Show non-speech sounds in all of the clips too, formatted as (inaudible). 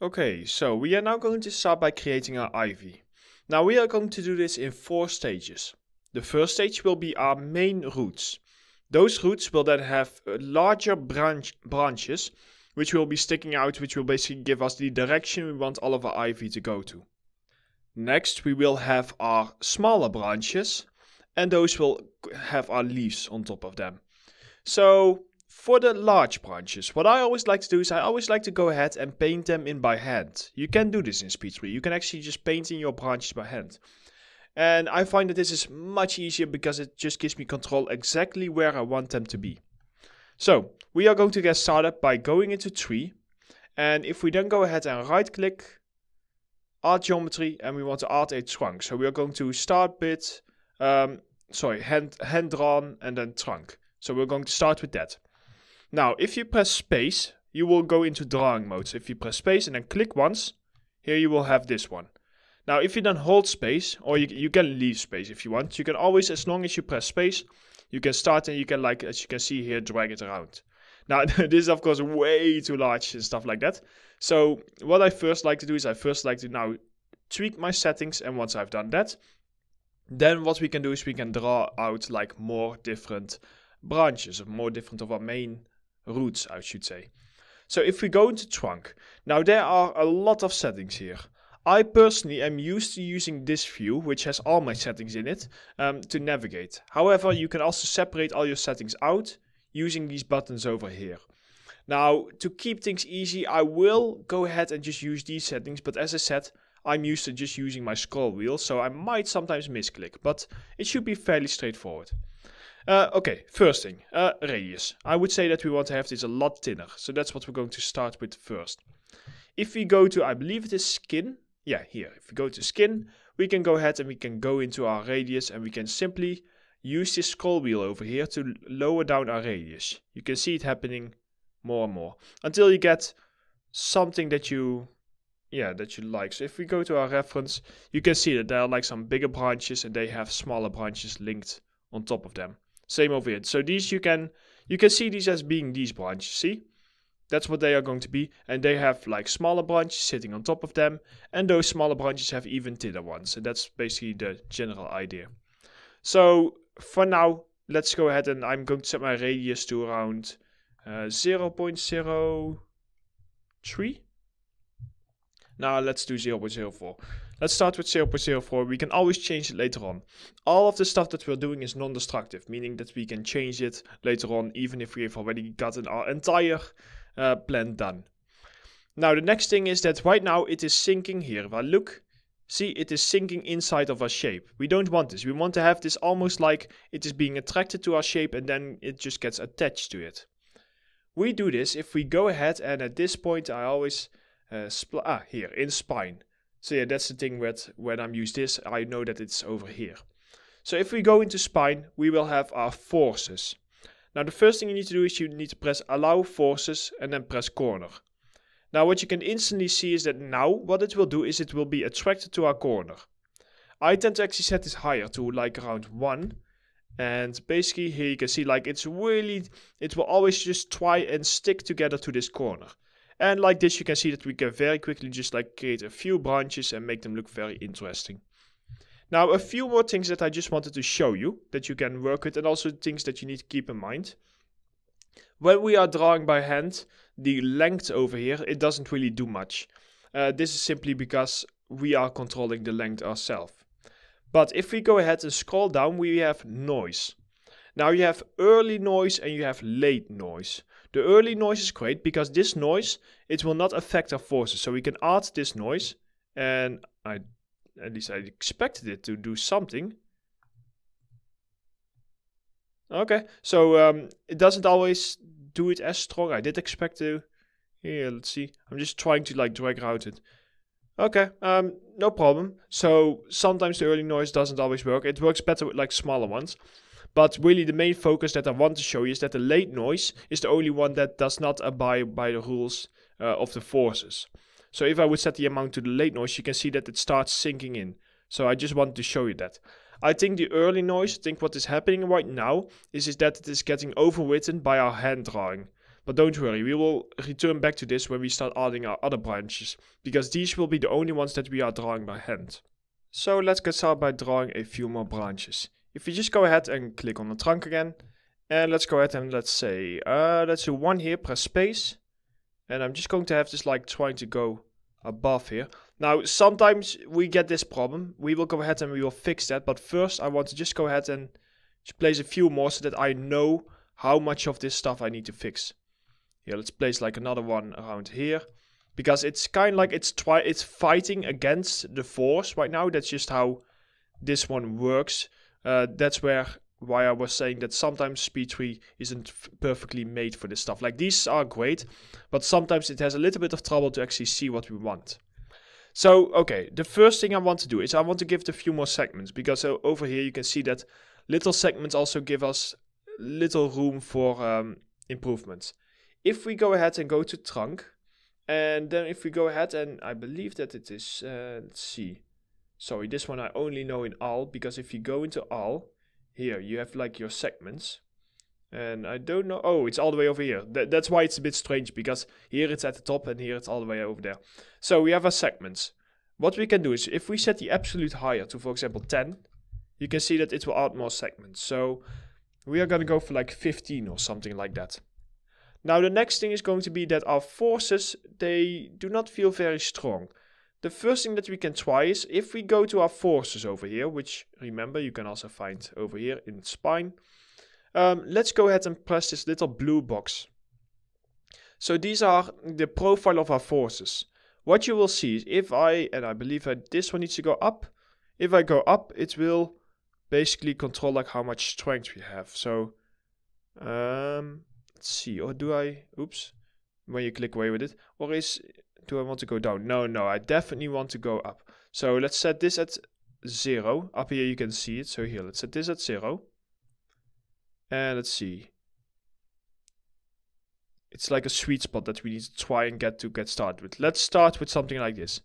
Okay, so we are now going to start by creating our ivy. Now we are going to do this in four stages. The first stage will be our main roots. Those roots will then have uh, larger branch branches which will be sticking out which will basically give us the direction we want all of our ivy to go to. Next we will have our smaller branches and those will have our leaves on top of them. So for the large branches, what I always like to do is I always like to go ahead and paint them in by hand. You can do this in SpeedTree. You can actually just paint in your branches by hand. And I find that this is much easier because it just gives me control exactly where I want them to be. So we are going to get started by going into tree. And if we then go ahead and right click art geometry and we want to add a trunk. So we are going to start with, um, sorry, hand, hand drawn and then trunk. So we're going to start with that. Now, if you press space, you will go into drawing mode. So if you press space and then click once, here you will have this one. Now, if you then hold space, or you, you can leave space if you want, you can always, as long as you press space, you can start and you can like, as you can see here, drag it around. (laughs) Now, (laughs) this is of course way too large and stuff like that. So what I first like to do is I first like to now tweak my settings. And once I've done that, then what we can do is we can draw out like more different branches more different of our main routes, I should say. So if we go into trunk, now there are a lot of settings here. I personally am used to using this view, which has all my settings in it, um, to navigate. However, you can also separate all your settings out using these buttons over here. Now, to keep things easy, I will go ahead and just use these settings, but as I said, I'm used to just using my scroll wheel, so I might sometimes misclick, but it should be fairly straightforward. Uh, okay, first thing, uh, radius. I would say that we want to have this a lot thinner. So that's what we're going to start with first. If we go to, I believe it is skin. Yeah, here. If we go to skin, we can go ahead and we can go into our radius and we can simply use this scroll wheel over here to lower down our radius. You can see it happening more and more until you get something that you yeah that you like so if we go to our reference you can see that there are like some bigger branches and they have smaller branches linked on top of them same over here. So these you can you can see these as being these branches, see? That's what they are going to be. And they have like smaller branches sitting on top of them. And those smaller branches have even thinner ones. And that's basically the general idea. So for now, let's go ahead and I'm going to set my radius to around uh, 0.03. Now let's do 0.04. Let's start with 0.04. We can always change it later on. All of the stuff that we're doing is non-destructive, meaning that we can change it later on, even if we have already gotten our entire uh, plan done. Now, the next thing is that right now it is sinking here. Well, look, see, it is sinking inside of our shape. We don't want this. We want to have this almost like it is being attracted to our shape and then it just gets attached to it. We do this if we go ahead and at this point I always, uh, ah, here, in spine. So yeah, that's the thing with when I'm used this, I know that it's over here. So if we go into spine, we will have our forces. Now the first thing you need to do is you need to press allow forces and then press corner. Now what you can instantly see is that now what it will do is it will be attracted to our corner. I tend to actually set this higher to like around 1 and basically here you can see like it's really, it will always just try and stick together to this corner. And like this, you can see that we can very quickly just like create a few branches and make them look very interesting. Now, a few more things that I just wanted to show you that you can work with and also things that you need to keep in mind. When we are drawing by hand, the length over here, it doesn't really do much. Uh, this is simply because we are controlling the length ourselves. But if we go ahead and scroll down, we have noise. Now you have early noise and you have late noise. The early noise is great because this noise, it will not affect our forces. So we can add this noise and I, at least I expected it to do something. Okay, so um, it doesn't always do it as strong. I did expect to. Here, let's see. I'm just trying to like drag out it. Okay, um, no problem. So sometimes the early noise doesn't always work. It works better with like smaller ones. But really the main focus that I want to show you is that the late noise is the only one that does not abide by the rules uh, of the forces. So if I would set the amount to the late noise, you can see that it starts sinking in. So I just wanted to show you that. I think the early noise, I think what is happening right now, is, is that it is getting overwritten by our hand drawing. But don't worry, we will return back to this when we start adding our other branches, because these will be the only ones that we are drawing by hand. So let's get started by drawing a few more branches if you just go ahead and click on the trunk again, and let's go ahead and let's say, uh, let's do one here, press space. And I'm just going to have this like trying to go above here. Now, sometimes we get this problem. We will go ahead and we will fix that. But first, I want to just go ahead and place a few more so that I know how much of this stuff I need to fix. Here, let's place like another one around here. Because it's kind of like it's try it's fighting against the force right now. That's just how this one works uh, that's where why I was saying that sometimes Speed 3 isn't perfectly made for this stuff. Like these are great, but sometimes it has a little bit of trouble to actually see what we want. So, okay, the first thing I want to do is I want to give it a few more segments because uh, over here you can see that little segments also give us little room for um, improvements. If we go ahead and go to trunk, and then if we go ahead and I believe that it is, uh, let's see, sorry, this one I only know in all because if you go into all, here you have like your segments. And I don't know, oh, it's all the way over here. Th that's why it's a bit strange because here it's at the top and here it's all the way over there. So we have our segments. What we can do is if we set the absolute higher to, for example, 10, you can see that it will add more segments. So we are going to go for like 15 or something like that. Now the next thing is going to be that our forces, they do not feel very strong the first thing that we can try is if we go to our forces over here, which remember you can also find over here in spine. Um, let's go ahead and press this little blue box. So these are the profile of our forces. What you will see is if I, and I believe that this one needs to go up, if I go up, it will basically control like how much strength we have. So, um, let's see, or do I, oops, when you click away with it, or is do I want to go down? No, no, I definitely want to go up. So let's set this at zero. Up here you can see it. So here, let's set this at zero. And let's see. It's like a sweet spot that we need to try and get to get started with. Let's start with something like this.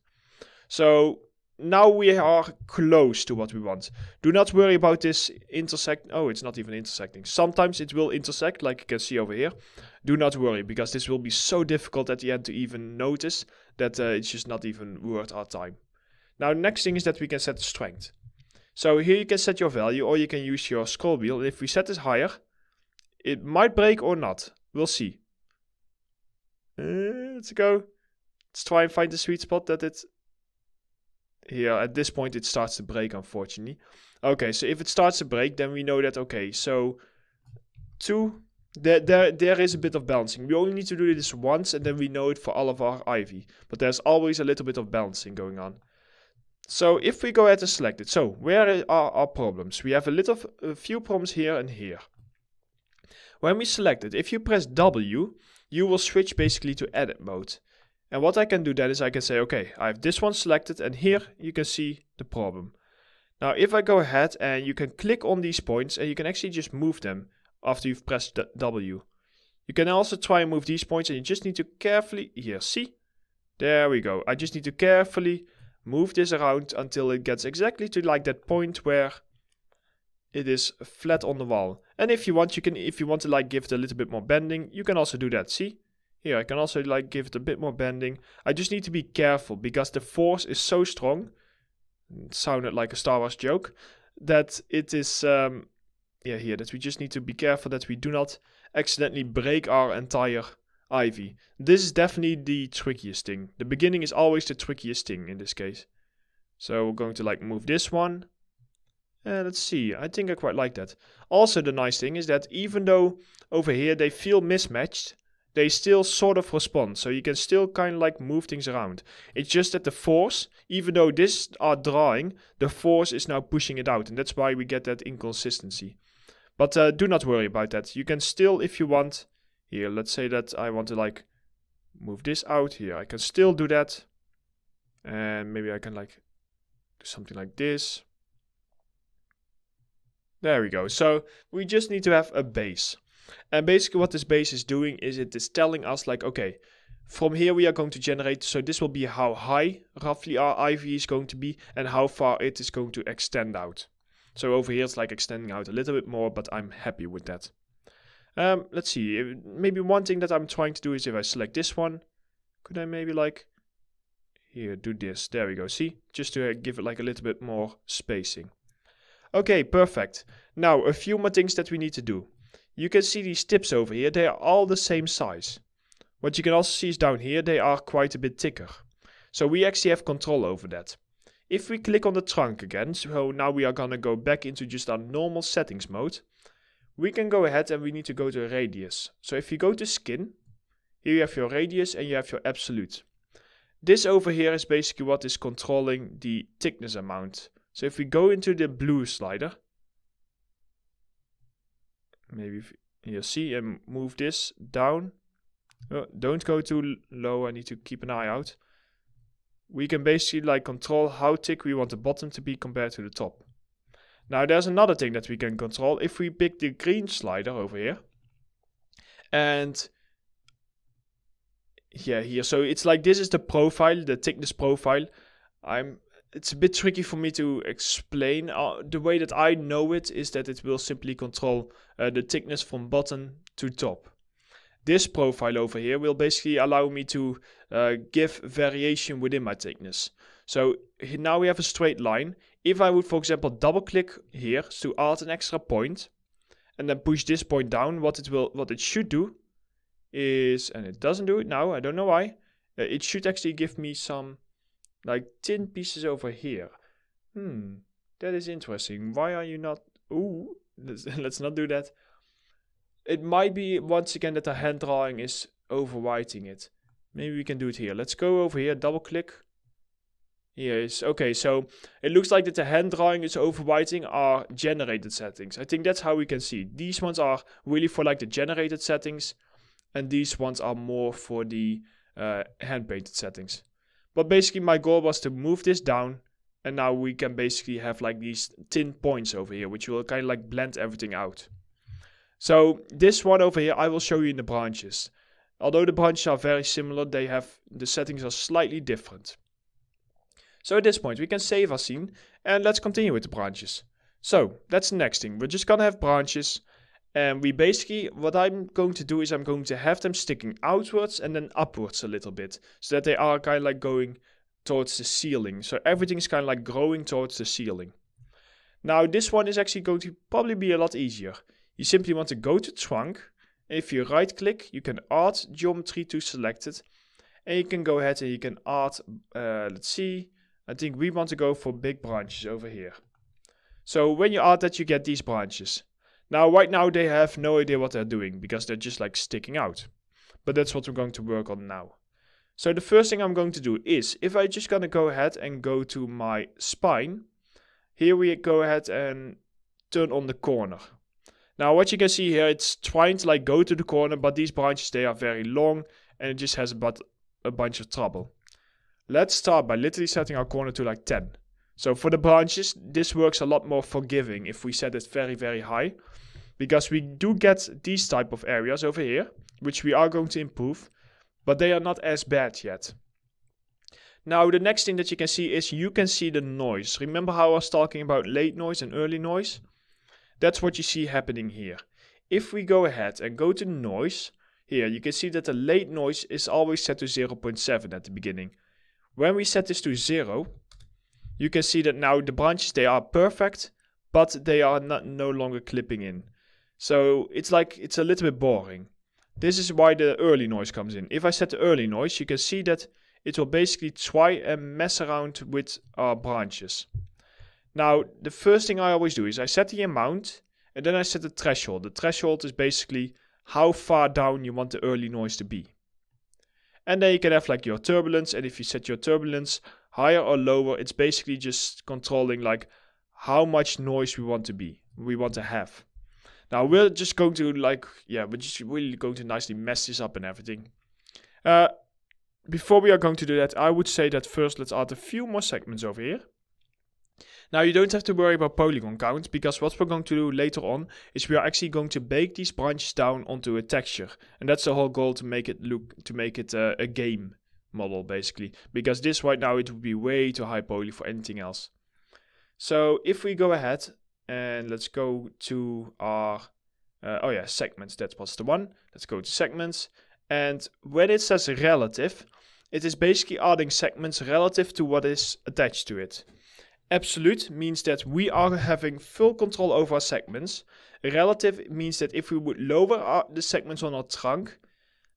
So now we are close to what we want. Do not worry about this intersect. Oh, it's not even intersecting. Sometimes it will intersect, like you can see over here. Do not worry, because this will be so difficult at the end to even notice that uh, it's just not even worth our time. Now, next thing is that we can set the strength. So here you can set your value, or you can use your scroll wheel. And if we set this higher, it might break or not. We'll see. Uh, let's go. Let's try and find the sweet spot that it's here at this point it starts to break unfortunately okay so if it starts to break then we know that okay so two there, there, there is a bit of balancing we only need to do this once and then we know it for all of our ivy but there's always a little bit of balancing going on so if we go ahead and select it so where are our problems we have a little a few problems here and here when we select it if you press w you will switch basically to edit mode and what I can do then is I can say, okay, I have this one selected and here you can see the problem. Now, if I go ahead and you can click on these points and you can actually just move them after you've pressed W. You can also try and move these points and you just need to carefully, here, see? There we go. I just need to carefully move this around until it gets exactly to like that point where it is flat on the wall. And if you want, you can, if you want to like give it a little bit more bending, you can also do that, see? Here, I can also like give it a bit more bending. I just need to be careful because the force is so strong. It sounded like a Star Wars joke. That it is, um, yeah, here, that we just need to be careful that we do not accidentally break our entire ivy. This is definitely the trickiest thing. The beginning is always the trickiest thing in this case. So we're going to like move this one. And eh, let's see, I think I quite like that. Also the nice thing is that even though over here they feel mismatched, they still sort of respond. So you can still kind of like move things around. It's just that the force, even though this are drawing, the force is now pushing it out. And that's why we get that inconsistency. But uh, do not worry about that. You can still, if you want, here, let's say that I want to like move this out here. I can still do that. And maybe I can like do something like this. There we go. So we just need to have a base. And basically what this base is doing is it is telling us like, okay, from here we are going to generate, so this will be how high roughly our IV is going to be and how far it is going to extend out. So over here it's like extending out a little bit more, but I'm happy with that. Um, let's see, uh, maybe one thing that I'm trying to do is if I select this one, could I maybe like, here, do this, there we go, see? Just to uh, give it like a little bit more spacing. Okay, perfect. Now, a few more things that we need to do. You can see these tips over here, they are all the same size. What you can also see is down here, they are quite a bit thicker. So we actually have control over that. If we click on the trunk again, so now we are gonna go back into just our normal settings mode, we can go ahead and we need to go to radius. So if you go to skin, here you have your radius and you have your absolute. This over here is basically what is controlling the thickness amount. So if we go into the blue slider, maybe if, will see and move this down. Uh, don't go too low, I need to keep an eye out. We can basically like control how thick we want the bottom to be compared to the top. Now there's another thing that we can control. If we pick the green slider over here, and yeah, here, so it's like this is the profile, the thickness profile. I'm it's a bit tricky for me to explain. Uh, the way that I know it is that it will simply control uh, the thickness from bottom to top. This profile over here will basically allow me to uh, give variation within my thickness. So now we have a straight line. If I would, for example, double click here to add an extra point and then push this point down, what it will, what it should do is, and it doesn't do it now, I don't know why, uh, it should actually give me some like ten pieces over here. Hmm, that is interesting. Why are you not. Ooh, let's, (laughs) let's not do that. It might be once again that the hand drawing is overwriting it. Maybe we can do it here. Let's go over here, double click. Yes, okay, so it looks like that the hand drawing is overwriting our generated settings. I think that's how we can see. These ones are really for like the generated settings, and these ones are more for the uh, hand painted settings. But basically my goal was to move this down and now we can basically have like these thin points over here, which will kind of like blend everything out. So this one over here, I will show you in the branches. Although the branches are very similar, they have the settings are slightly different. So at this point, we can save our scene and let's continue with the branches. So that's the next thing. We're just gonna have branches and um, we basically, what I'm going to do is I'm going to have them sticking outwards and then upwards a little bit. So that they are kind of like going towards the ceiling. So everything's kind of like growing towards the ceiling. Now this one is actually going to probably be a lot easier. You simply want to go to trunk. If you right click, you can add geometry to selected. And you can go ahead and you can add, uh, let's see, I think we want to go for big branches over here. So when you add that, you get these branches. Now, right now, they have no idea what they're doing because they're just like sticking out. But that's what we're going to work on now. So the first thing I'm going to do is, if I just gonna go ahead and go to my spine, here we go ahead and turn on the corner. Now what you can see here, it's trying to like go to the corner, but these branches, they are very long and it just has but a bunch of trouble. Let's start by literally setting our corner to like 10. So for the branches, this works a lot more forgiving if we set it very, very high, because we do get these type of areas over here, which we are going to improve, but they are not as bad yet. Now, the next thing that you can see is you can see the noise. Remember how I was talking about late noise and early noise? That's what you see happening here. If we go ahead and go to noise, here you can see that the late noise is always set to 0.7 at the beginning. When we set this to 0, you can see that now the branches, they are perfect, but they are not, no longer clipping in. So it's like, it's a little bit boring. This is why the early noise comes in. If I set the early noise, you can see that it will basically try and mess around with our branches. Now, the first thing I always do is I set the amount and then I set the threshold. The threshold is basically how far down you want the early noise to be. And then you can have like your turbulence and if you set your turbulence higher or lower it's basically just controlling like how much noise we want to be we want to have now we're just going to like yeah we're just really going to nicely mess this up and everything uh, before we are going to do that i would say that first let's add a few more segments over here now you don't have to worry about polygon count because what we're going to do later on is we are actually going to bake these branches down onto a texture and that's the whole goal to make it look to make it uh, a game model basically, because this right now it would be way too high poly for anything else. So if we go ahead and let's go to our, uh, oh yeah, segments, that was the one. Let's go to segments. And when it says relative, it is basically adding segments relative to what is attached to it. Absolute means that we are having full control over our segments. Relative means that if we would lower our, the segments on our trunk,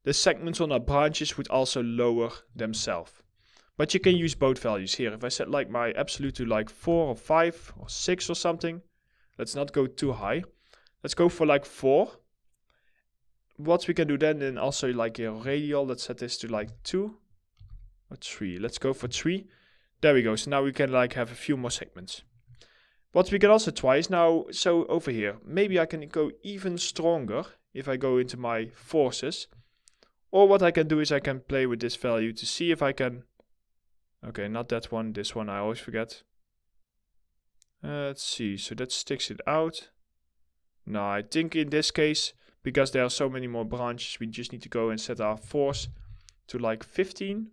the segments on our branches would also lower themselves. But you can use both values here. If I set like my absolute to like 4 or 5 or 6 or something, let's not go too high. Let's go for like 4. What we can do then, then also like a radial, let's set this to like 2 or 3. Let's go for 3. There we go. So now we can like have a few more segments. What we can also try is now, so over here, maybe I can go even stronger if I go into my forces. Or what I can do is I can play with this value to see if I can... Okay, not that one, this one I always forget. Uh, let's see, so that sticks it out. Now I think in this case, because there are so many more branches, we just need to go and set our force to like 15.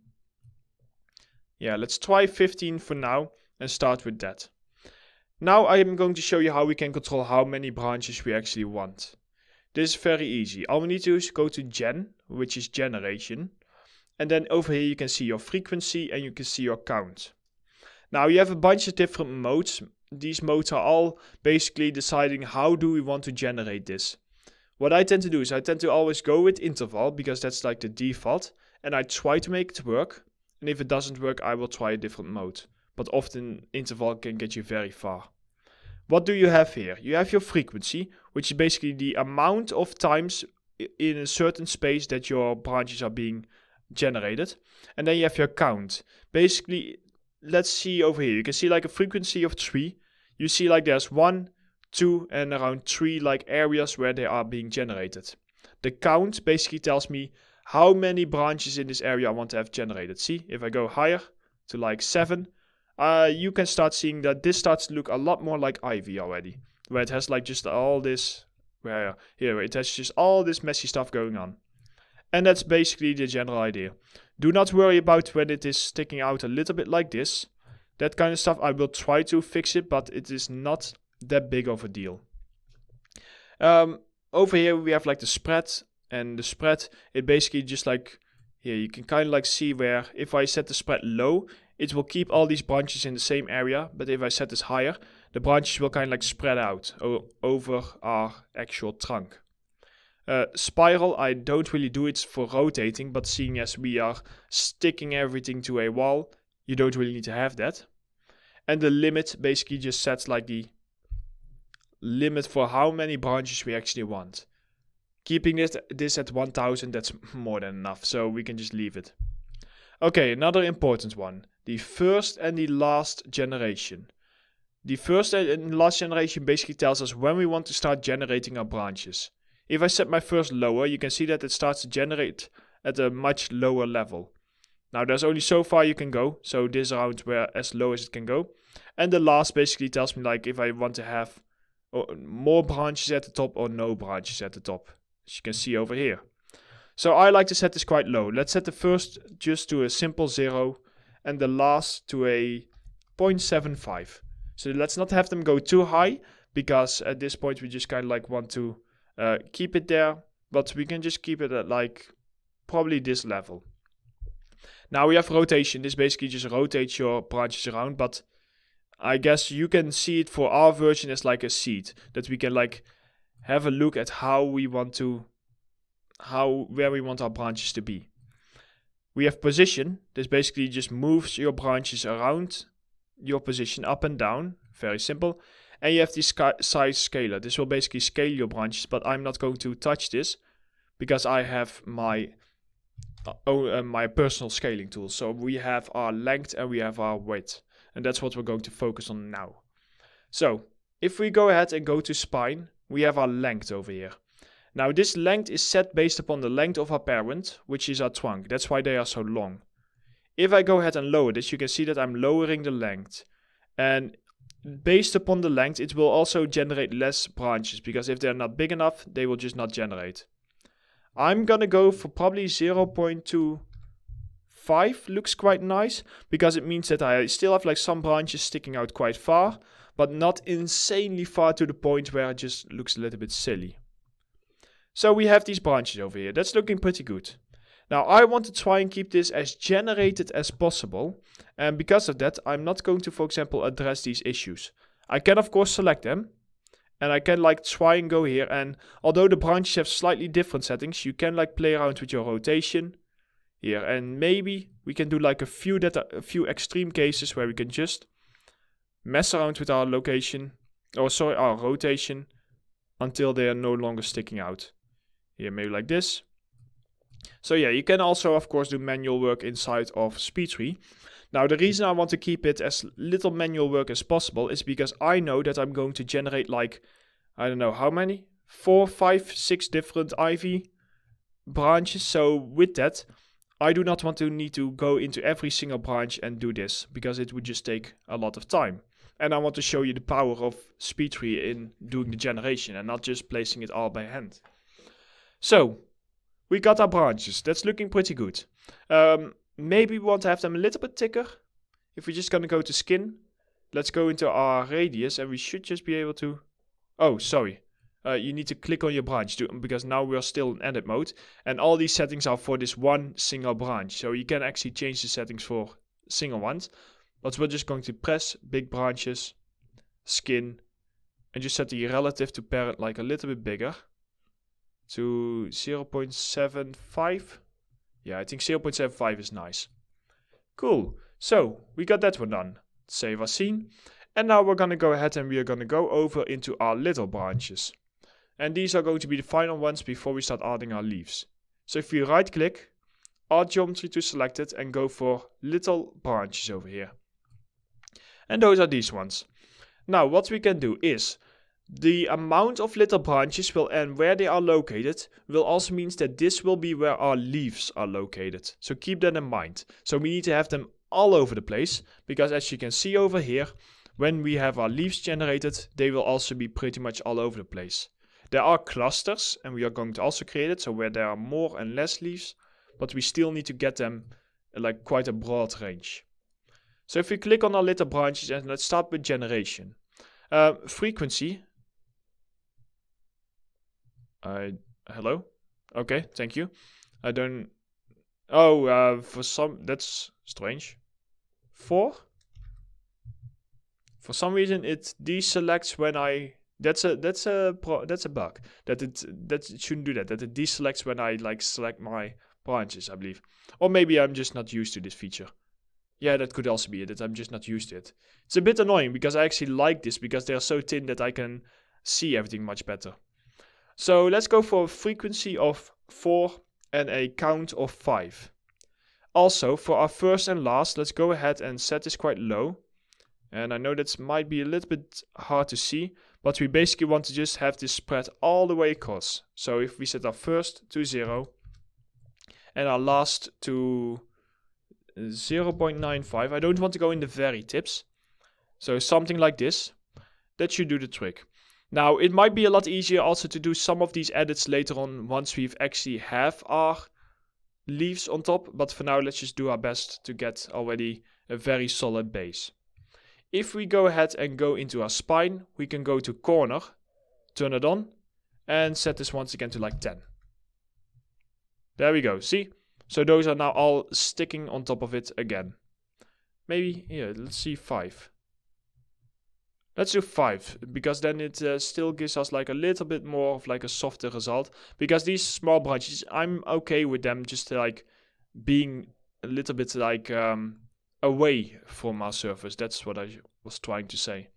Yeah, let's try 15 for now and start with that. Now I am going to show you how we can control how many branches we actually want. This is very easy. All we need to do is go to Gen which is generation. And then over here you can see your frequency and you can see your count. Now you have a bunch of different modes. These modes are all basically deciding how do we want to generate this. What I tend to do is I tend to always go with interval because that's like the default. And I try to make it work. And if it doesn't work, I will try a different mode. But often interval can get you very far. What do you have here? You have your frequency, which is basically the amount of times in a certain space that your branches are being generated. And then you have your count. Basically, let's see over here. You can see like a frequency of three. You see like there's one, two, and around three like areas where they are being generated. The count basically tells me how many branches in this area I want to have generated. See, if I go higher to like seven, uh, you can start seeing that this starts to look a lot more like Ivy already, where it has like just all this where here it has just all this messy stuff going on. And that's basically the general idea. Do not worry about when it is sticking out a little bit like this. That kind of stuff, I will try to fix it, but it is not that big of a deal. Um, over here we have like the spread, and the spread, it basically just like, here you can kind of like see where if I set the spread low, it will keep all these branches in the same area, but if I set this higher, the branches will kind of like spread out over our actual trunk. Uh, spiral, I don't really do it for rotating, but seeing as we are sticking everything to a wall, you don't really need to have that. And the limit basically just sets like the limit for how many branches we actually want. Keeping this, this at 1000, that's (laughs) more than enough, so we can just leave it. Okay, another important one. The first and the last generation. The first and last generation basically tells us when we want to start generating our branches. If I set my first lower, you can see that it starts to generate at a much lower level. Now there's only so far you can go, so this round where as low as it can go. And the last basically tells me like if I want to have uh, more branches at the top or no branches at the top, as you can see over here. So I like to set this quite low. Let's set the first just to a simple zero and the last to a 0.75. So let's not have them go too high because at this point we just kind of like want to uh, keep it there, but we can just keep it at like probably this level. Now we have rotation. This basically just rotates your branches around, but I guess you can see it for our version as like a seed that we can like have a look at how we want to how where we want our branches to be. We have position. This basically just moves your branches around your position up and down. Very simple. And you have the size scaler. This will basically scale your branches, but I'm not going to touch this because I have my uh, own, uh, my personal scaling tool. So we have our length and we have our width. And that's what we're going to focus on now. So if we go ahead and go to spine, we have our length over here. Now this length is set based upon the length of our parent, which is our trunk. That's why they are so long. If I go ahead and lower this, you can see that I'm lowering the length. And based upon the length, it will also generate less branches because if they're not big enough, they will just not generate. I'm gonna go for probably 0.25 looks quite nice because it means that I still have like some branches sticking out quite far, but not insanely far to the point where it just looks a little bit silly. So we have these branches over here. That's looking pretty good. Now I want to try and keep this as generated as possible and because of that I'm not going to for example address these issues. I can of course select them and I can like try and go here and although the branches have slightly different settings you can like play around with your rotation here and maybe we can do like a few that a few extreme cases where we can just mess around with our location or sorry our rotation until they are no longer sticking out. Here maybe like this so yeah, you can also of course do manual work inside of SpeedTree. Now the reason I want to keep it as little manual work as possible is because I know that I'm going to generate like, I don't know how many? Four, five, six different Ivy branches. So with that, I do not want to need to go into every single branch and do this because it would just take a lot of time. And I want to show you the power of SpeedTree in doing the generation and not just placing it all by hand. So we got our branches. That's looking pretty good. Um, maybe we want to have them a little bit thicker. If we're just going to go to skin, let's go into our radius and we should just be able to... Oh, sorry. Uh, you need to click on your branch to, because now we are still in edit mode. And all these settings are for this one single branch. So you can actually change the settings for single ones. But we're just going to press big branches, skin, and just set the relative to parent like a little bit bigger to 0.75. Yeah, I think 0.75 is nice. Cool. So we got that one done. Save our scene. And now we're going to go ahead and we are going to go over into our little branches. And these are going to be the final ones before we start adding our leaves. So if you right click, add geometry to select it and go for little branches over here. And those are these ones. Now what we can do is the amount of little branches will and where they are located will also means that this will be where our leaves are located. So keep that in mind. So we need to have them all over the place because as you can see over here, when we have our leaves generated, they will also be pretty much all over the place. There are clusters and we are going to also create it so where there are more and less leaves, but we still need to get them uh, like quite a broad range. So if we click on our little branches and let's start with generation. Uh, frequency I hello. Okay, thank you. I don't. Oh, uh, for some that's strange. Four. For some reason, it deselects when I. That's a that's a pro, that's a bug that it that it shouldn't do that. That it deselects when I like select my branches, I believe. Or maybe I'm just not used to this feature. Yeah, that could also be it. That I'm just not used to it. It's a bit annoying because I actually like this because they are so thin that I can see everything much better. So let's go for a frequency of 4 and a count of 5. Also, for our first and last, let's go ahead and set this quite low. And I know that might be a little bit hard to see, but we basically want to just have this spread all the way across. So if we set our first to 0 and our last to 0 0.95, I don't want to go in the very tips. So something like this, that should do the trick. Now, it might be a lot easier also to do some of these edits later on once we've actually have our leaves on top, but for now let's just do our best to get already a very solid base. If we go ahead and go into our spine, we can go to corner, turn it on, and set this once again to like 10. There we go, see? So those are now all sticking on top of it again. Maybe, here, let's see 5. Let's do 5, because then it uh, still gives us like a little bit more of like a softer result. Because these small branches, I'm okay with them just like being a little bit like um, away from our surface. That's what I was trying to say.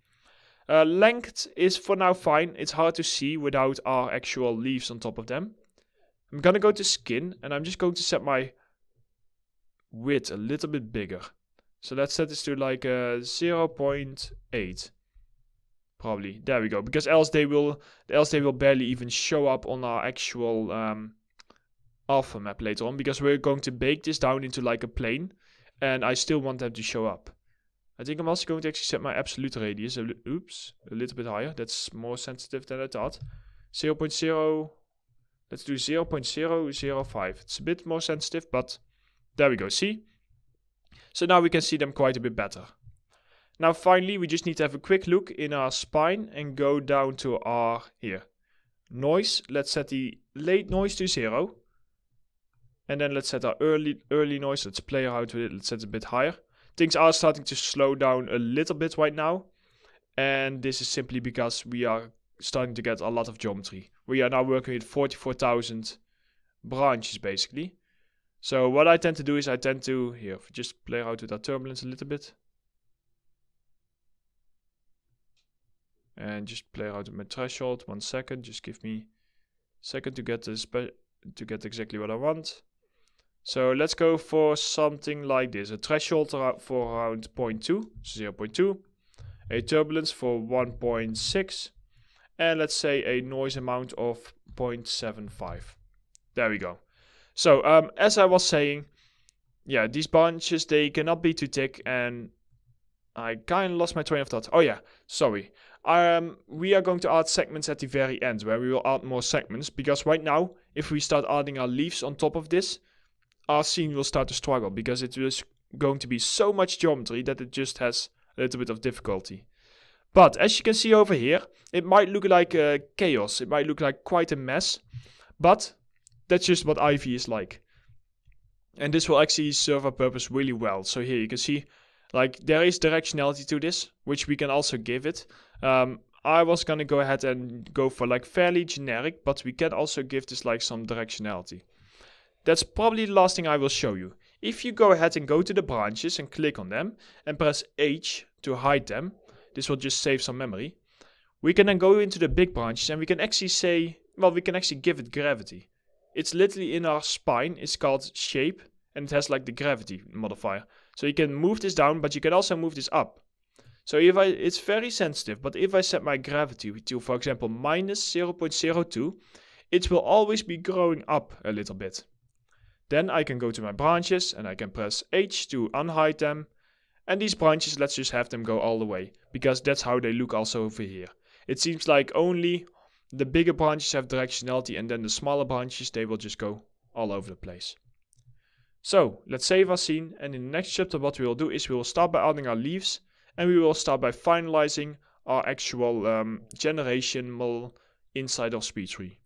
Uh, length is for now fine. It's hard to see without our actual leaves on top of them. I'm going to go to skin and I'm just going to set my width a little bit bigger. So let's set this to like uh, 0.8 probably there we go because else they will else they will barely even show up on our actual um, alpha map later on because we're going to bake this down into like a plane and I still want them to show up I think I'm also going to actually set my absolute radius a oops a little bit higher that's more sensitive than I thought 0, .0 let's do 0 0.005 it's a bit more sensitive but there we go see so now we can see them quite a bit better now finally, we just need to have a quick look in our spine and go down to our, here, noise. Let's set the late noise to zero. And then let's set our early early noise. Let's play around with it. Let's set it a bit higher. Things are starting to slow down a little bit right now. And this is simply because we are starting to get a lot of geometry. We are now working with 44,000 branches basically. So what I tend to do is I tend to, here, just play around with our turbulence a little bit. and just play out my threshold one second just give me a second to get this to get exactly what I want so let's go for something like this a threshold for around 0.2 so 0.2 a turbulence for 1.6 and let's say a noise amount of 0.75 there we go so um, as I was saying yeah these bunches they cannot be too thick and I kind of lost my train of thought. Oh yeah, sorry. Um, we are going to add segments at the very end where we will add more segments because right now, if we start adding our leaves on top of this, our scene will start to struggle because it is going to be so much geometry that it just has a little bit of difficulty. But as you can see over here, it might look like uh, chaos. It might look like quite a mess, but that's just what Ivy is like. And this will actually serve our purpose really well. So here you can see like there is directionality to this, which we can also give it. Um, I was gonna go ahead and go for like fairly generic, but we can also give this like some directionality. That's probably the last thing I will show you. If you go ahead and go to the branches and click on them and press H to hide them, this will just save some memory. We can then go into the big branches and we can actually say, well, we can actually give it gravity. It's literally in our spine, it's called shape, and it has like the gravity modifier. So you can move this down, but you can also move this up. So if I, it's very sensitive, but if I set my gravity to, for example, minus 0.02, it will always be growing up a little bit. Then I can go to my branches and I can press H to unhide them. And these branches, let's just have them go all the way, because that's how they look also over here. It seems like only the bigger branches have directionality and then the smaller branches, they will just go all over the place. So let's save our scene and in the next chapter what we will do is we will start by adding our leaves and we will start by finalizing our actual um, model inside of SpeedTree.